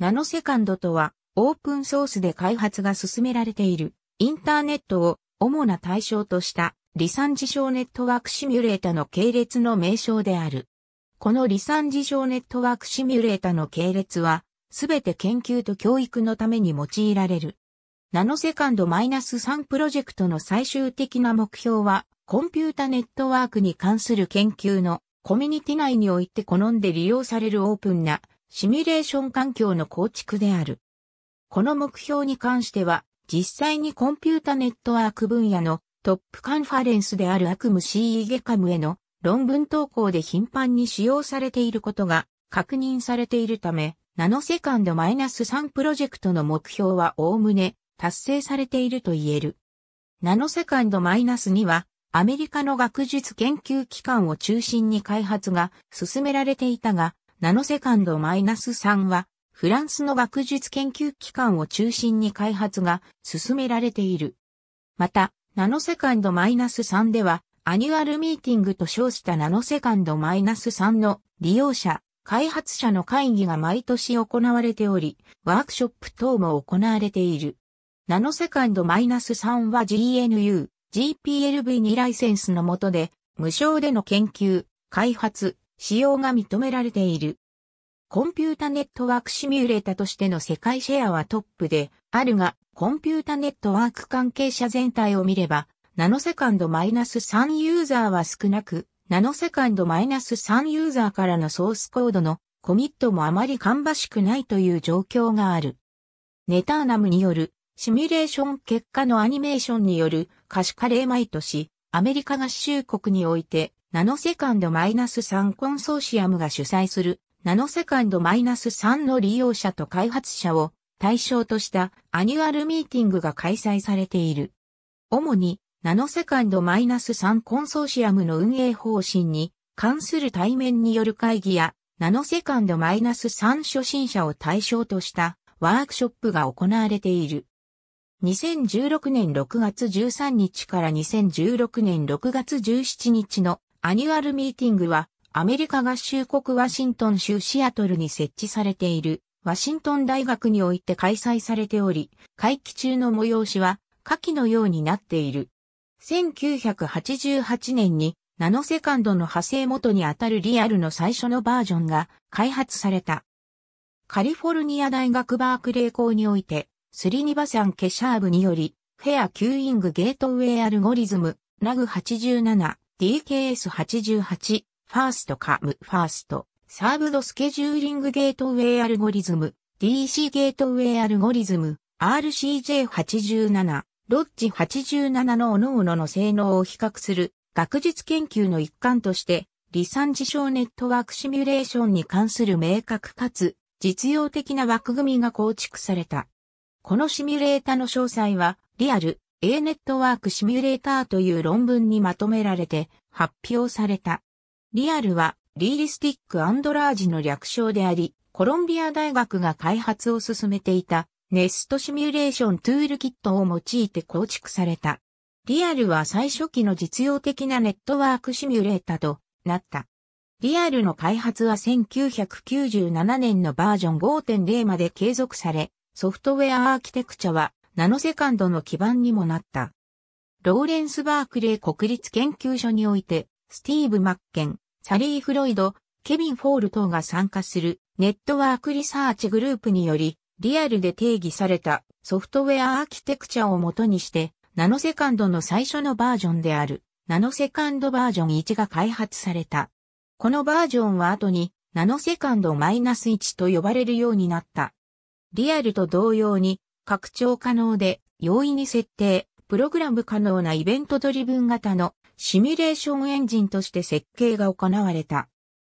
ナノセカンドとは、オープンソースで開発が進められている、インターネットを主な対象とした離散事象ネットワークシミュレータの系列の名称である。この離散事象ネットワークシミュレータの系列は、すべて研究と教育のために用いられる。ナノセカンド -3 プロジェクトの最終的な目標は、コンピュータネットワークに関する研究のコミュニティ内において好んで利用されるオープンなシミュレーション環境の構築である。この目標に関しては、実際にコンピュータネットワーク分野のトップカンファレンスである悪夢 CE ゲカムへの論文投稿で頻繁に使用されていることが確認されているため、ナノセカンドマイナス -3 プロジェクトの目標はおおむね達成されていると言える。ナノセカンドマイナス -2 はアメリカの学術研究機関を中心に開発が進められていたが、ナノセカンド -3 は、フランスの学術研究機関を中心に開発が進められている。また、ナノセカンド -3 では、アニュアルミーティングと称したナノセカンド -3 の利用者、開発者の会議が毎年行われており、ワークショップ等も行われている。ナノセカンド -3 は GNU、GPLV2 ライセンスの下で、無償での研究、開発、使用が認められている。コンピュータネットワークシミュレータとしての世界シェアはトップであるが、コンピュータネットワーク関係者全体を見れば、ナノセカンドマイナス3ユーザーは少なく、ナノセカンドマイナス3ユーザーからのソースコードのコミットもあまり芳しくないという状況がある。ネターナムによるシミュレーション結果のアニメーションによる可視化例毎年、アメリカ合衆国においてナノセカンド -3 コンソーシアムが主催するナノセカンド -3 の利用者と開発者を対象としたアニュアルミーティングが開催されている。主にナノセカンド -3 コンソーシアムの運営方針に関する対面による会議やナノセカンド -3 初心者を対象としたワークショップが行われている。2016年6月13日から2016年6月17日のアニュアルミーティングは、アメリカ合衆国ワシントン州シアトルに設置されている、ワシントン大学において開催されており、会期中の催しは、下記のようになっている。1988年に、ナノセカンドの派生元にあたるリアルの最初のバージョンが開発された。カリフォルニア大学バークレー校において、スリニバサン・ケシャーブにより、フェア・キューイング・ゲートウェイ・アルゴリズム、ラグ87、DKS88、ファーストカムファースト、サーブドスケジューリングゲートウェイアルゴリズム、DC ゲートウェイアルゴリズム、RCJ87、ロッジ87の各々の性能を比較する学術研究の一環として、離散事象ネットワークシミュレーションに関する明確かつ実用的な枠組みが構築された。このシミュレータの詳細は、リアル、A ネットワークシミュレーターという論文にまとめられて発表された。リアルはリーリスティック・アンドラージの略称であり、コロンビア大学が開発を進めていたネストシミュレーショントゥールキットを用いて構築された。リアルは最初期の実用的なネットワークシミュレータとなった。リアルの開発は1997年のバージョン5.0まで継続され、ソフトウェアアーキテクチャはナノセカンドの基盤にもなった。ローレンス・バークレー国立研究所において、スティーブ・マッケン、サリー・フロイド、ケビン・フォール等が参加するネットワークリサーチグループにより、リアルで定義されたソフトウェアアーキテクチャをもとにして、ナノセカンドの最初のバージョンである、ナノセカンドバージョン1が開発された。このバージョンは後に、ナノセカンド -1 と呼ばれるようになった。リアルと同様に、拡張可能で容易に設定、プログラム可能なイベントドリブン型のシミュレーションエンジンとして設計が行われた。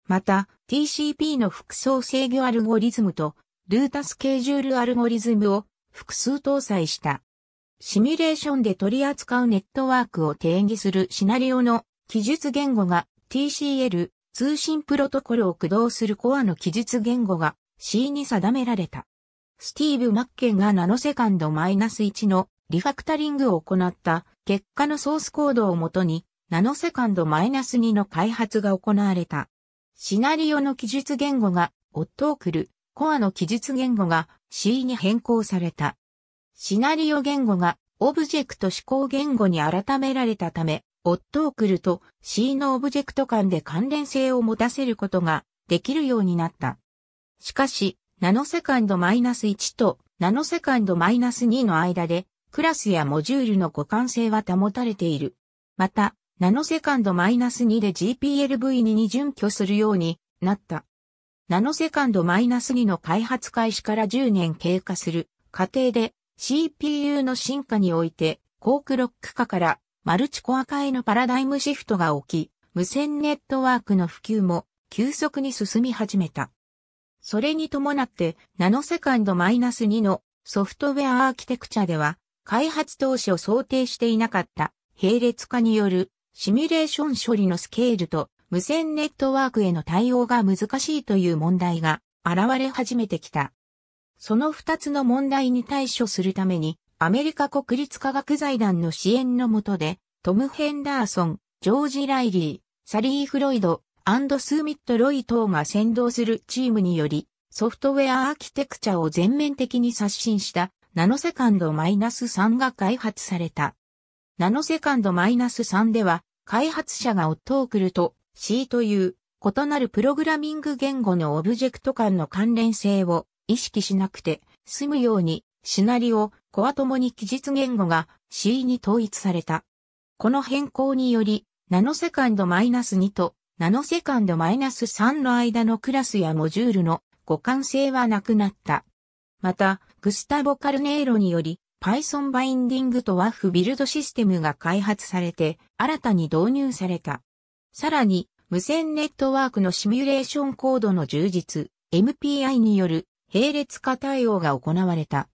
また、TCP の複層制御アルゴリズムと、ルータスケジュールアルゴリズムを複数搭載した。シミュレーションで取り扱うネットワークを定義するシナリオの記述言語が TCL 通信プロトコルを駆動するコアの記述言語が C に定められた。スティーブ・マッケンがナノセカンド -1 のリファクタリングを行った結果のソースコードをもとにナノセカンド -2 の開発が行われた。シナリオの記述言語がオットークル、コアの記述言語が C に変更された。シナリオ言語がオブジェクト指向言語に改められたため、オットークルと C のオブジェクト間で関連性を持たせることができるようになった。しかし、ナノセカンド -1 とナノセカンド -2 の間で、クラスやモジュールの互換性は保たれている。また、ナノセカンド -2 で GPLV2 に準拠するようになった。ナノセカンド -2 の開発開始から10年経過する過程で CPU の進化において高クロック化からマルチコア化へのパラダイムシフトが起き、無線ネットワークの普及も急速に進み始めた。それに伴ってナノセカンド -2 のソフトウェアアーキテクチャでは開発当初想定していなかった並列化によるシミュレーション処理のスケールと無線ネットワークへの対応が難しいという問題が現れ始めてきた。その二つの問題に対処するためにアメリカ国立科学財団の支援のもとでトム・ヘンダーソン、ジョージ・ライリー、サリー・フロイド、アンドスーミット・ロイ等が先導するチームにより、ソフトウェアアーキテクチャを全面的に刷新したナノセカンド -3 が開発された。ナノセカンド -3 では、開発者が夫を送ると C という異なるプログラミング言語のオブジェクト間の関連性を意識しなくて済むようにシナリオ、コアともに記述言語が C に統一された。この変更により、ナノセカンド -2 とナノセカンド -3 の間のクラスやモジュールの互換性はなくなった。また、グスタボ・カルネーロにより、Python バインディングと WAF ビルドシステムが開発されて、新たに導入された。さらに、無線ネットワークのシミュレーションコードの充実、MPI による並列化対応が行われた。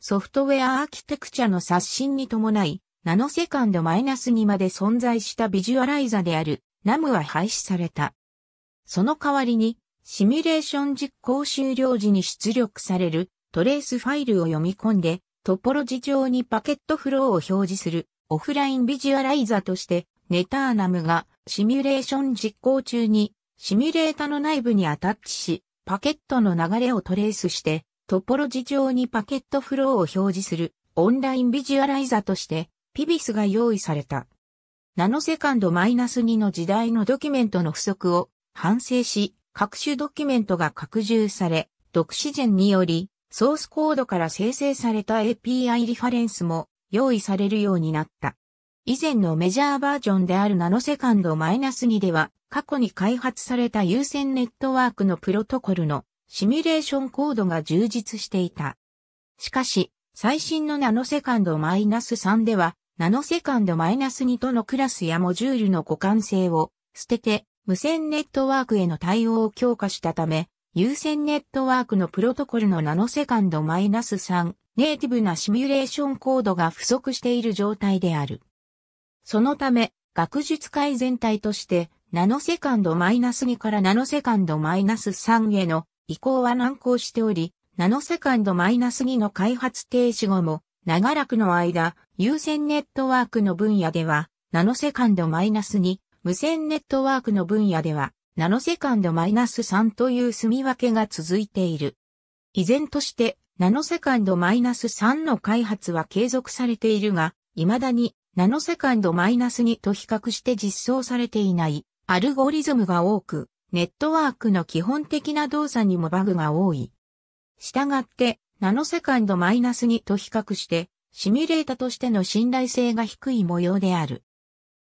ソフトウェアアーキテクチャの刷新に伴い、ナノセカンド -2 まで存在したビジュアライザであるナムは廃止された。その代わりに、シミュレーション実行終了時に出力されるトレースファイルを読み込んで、トポロジ上にパケットフローを表示するオフラインビジュアライザとしてネターナムがシミュレーション実行中にシミュレータの内部にアタッチしパケットの流れをトレースしてトポロジ上にパケットフローを表示するオンラインビジュアライザとしてピビスが用意された。ナノセカンド -2 の時代のドキュメントの不足を反省し、各種ドキュメントが拡充され、独自ジェンにより、ソースコードから生成された API リファレンスも用意されるようになった。以前のメジャーバージョンであるナノセカンド -2 では、過去に開発された優先ネットワークのプロトコルのシミュレーションコードが充実していた。しかし、最新のナノセカンド -3 では、ナノセカンド -2 とのクラスやモジュールの互換性を捨てて無線ネットワークへの対応を強化したため、有線ネットワークのプロトコルのナノセカンド -3 ネイティブなシミュレーションコードが不足している状態である。そのため、学術界全体として、ナノセカンド -2 からナノセカンド -3 への移行は難航しており、ナノセカンド -2 の開発停止後も、長らくの間、有線ネットワークの分野では、ナノセカンドマイナス -2、無線ネットワークの分野では、ナノセカンドマイナス -3 という住み分けが続いている。依然として、ナノセカンドマイナス -3 の開発は継続されているが、未だにナノセカンドマイナス -2 と比較して実装されていないアルゴリズムが多く、ネットワークの基本的な動作にもバグが多い。したがって、ナノセカンドマイナス2と比較して、シミュレータとしての信頼性が低い模様である。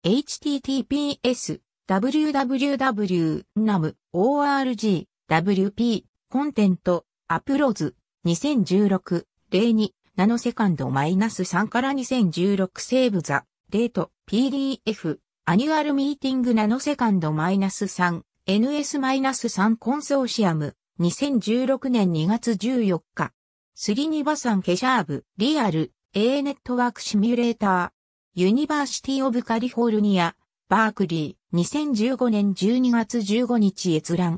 https www.nam.org WP コンテントアプローズ2016 02ナノセカンドマイナス3から2016セーブザデート PDF アニュアルミーティングナノセカンドマイナス3 NS-3 コンソーシアム2016年2月14日ニバサンケシャーブ、リアル、A ネットワークシミュレーター、ユニバーシティオブカリフォルニア、バークリー、2015年12月15日閲覧。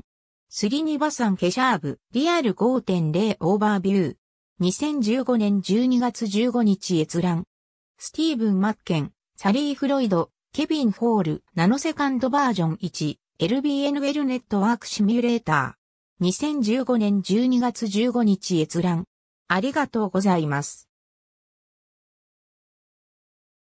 ニバサンケシャーブ、リアル5.0オーバービュー。2015年12月15日閲覧。スティーブン・マッケン、サリー・フロイド、ケビン・ホール、ナノセカンドバージョン1、LBNL ネットワークシミュレーター。2015年12月15日閲覧。ありがとうございます。